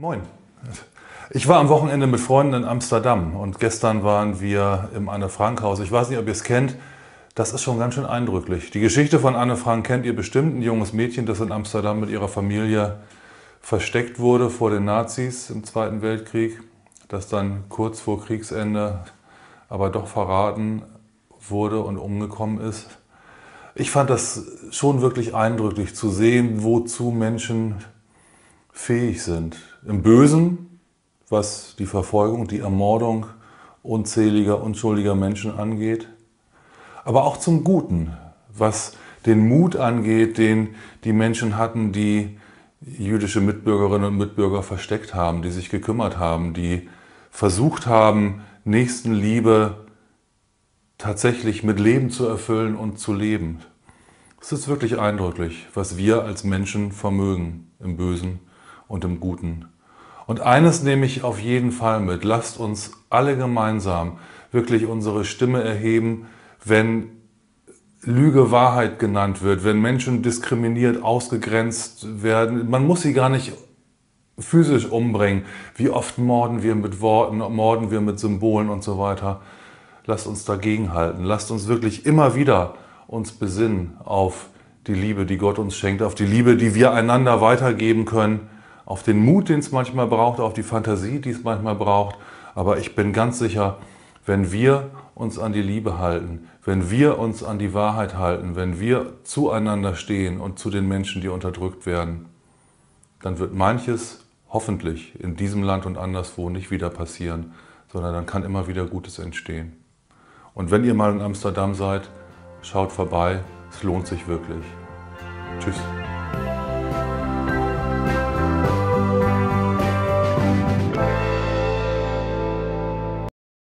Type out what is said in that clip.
Moin. Ich war am Wochenende mit Freunden in Amsterdam und gestern waren wir im Anne Frank Haus. Ich weiß nicht, ob ihr es kennt. Das ist schon ganz schön eindrücklich. Die Geschichte von Anne Frank kennt ihr bestimmt. Ein junges Mädchen, das in Amsterdam mit ihrer Familie versteckt wurde vor den Nazis im Zweiten Weltkrieg, das dann kurz vor Kriegsende aber doch verraten wurde und umgekommen ist. Ich fand das schon wirklich eindrücklich zu sehen, wozu Menschen fähig sind. Im Bösen, was die Verfolgung, die Ermordung unzähliger, unschuldiger Menschen angeht, aber auch zum Guten, was den Mut angeht, den die Menschen hatten, die jüdische Mitbürgerinnen und Mitbürger versteckt haben, die sich gekümmert haben, die versucht haben, Nächstenliebe tatsächlich mit Leben zu erfüllen und zu leben. Es ist wirklich eindrücklich, was wir als Menschen vermögen im Bösen und im Guten. Und eines nehme ich auf jeden Fall mit. Lasst uns alle gemeinsam wirklich unsere Stimme erheben, wenn Lüge Wahrheit genannt wird, wenn Menschen diskriminiert, ausgegrenzt werden. Man muss sie gar nicht physisch umbringen. Wie oft morden wir mit Worten, morden wir mit Symbolen und so weiter. Lasst uns dagegenhalten. Lasst uns wirklich immer wieder uns besinnen auf die Liebe, die Gott uns schenkt, auf die Liebe, die wir einander weitergeben können auf den Mut, den es manchmal braucht, auf die Fantasie, die es manchmal braucht. Aber ich bin ganz sicher, wenn wir uns an die Liebe halten, wenn wir uns an die Wahrheit halten, wenn wir zueinander stehen und zu den Menschen, die unterdrückt werden, dann wird manches hoffentlich in diesem Land und anderswo nicht wieder passieren, sondern dann kann immer wieder Gutes entstehen. Und wenn ihr mal in Amsterdam seid, schaut vorbei, es lohnt sich wirklich. Tschüss.